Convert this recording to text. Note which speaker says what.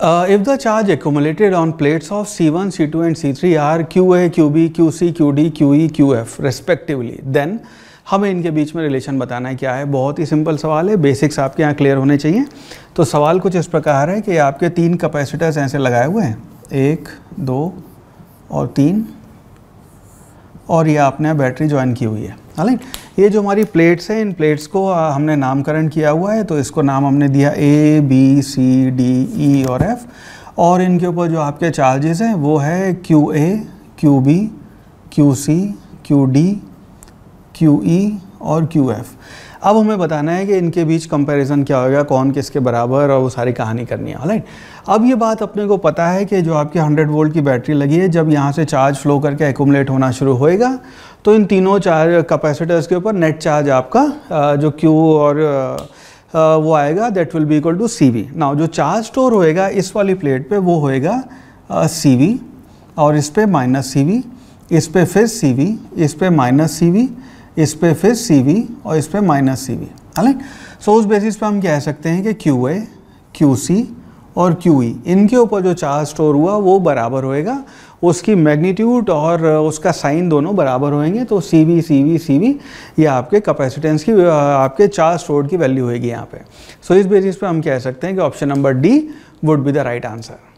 Speaker 1: Uh, if the charge accumulated on plates of C1, C2 and C3 are QA, QB, QC, QD, QE, QF respectively, then हमें इनके बीच में relation बताना है क्या है बहुत ही सिंपल सवाल है बेसिक्स आपके यहाँ क्लियर होने चाहिए तो सवाल कुछ इस प्रकार है कि आपके तीन कैपेसिटर्स ऐसे लगाए हुए हैं एक दो और तीन और ये आपने बैटरी ज्वाइन की हुई है राइट ये जो हमारी प्लेट्स हैं इन प्लेट्स को हमने नामकरण किया हुआ है तो इसको नाम हमने दिया A B C D E और एफ़ और इनके ऊपर जो आपके चार्जेस हैं वो है Q A Q B Q C Q D Q E और क्यू एफ अब हमें बताना है कि इनके बीच कंपैरिजन क्या होगा कौन किसके बराबर और वो सारी कहानी करनी है राइट अब ये बात अपने को पता है कि जो आपकी 100 वोल्ट की बैटरी लगी है जब यहाँ से चार्ज फ्लो करके एकुमलेट होना शुरू होएगा तो इन तीनों चार्ज कैपेसिटर्स के ऊपर नेट चार्ज आपका जो क्यू और वो आएगा that will be equal to C V now जो चार्ज स्टोर होएगा इस वाली प्लेट पर वो होएगा सी वी और इस पर माइनस सी वी इस पर फिर सी वी इस पर माइनस सी वी इस पर फिर सी वी और इस पर माइनस सी वी अलग सो उस बेसिस पे हम कह सकते हैं कि क्यू ए क्यू सी और क्यू ई e, इनके ऊपर जो चार्ज स्टोर हुआ वो बराबर होएगा उसकी मैग्नीट्यूड और उसका साइन दोनों बराबर होएंगे तो C V C V C V ये आपके कैपेसिटेंस की आपके चार्ज स्टोर की वैल्यू होएगी यहाँ पे सो so इस बेसिस पे हम कह सकते हैं कि option number D would be the right answer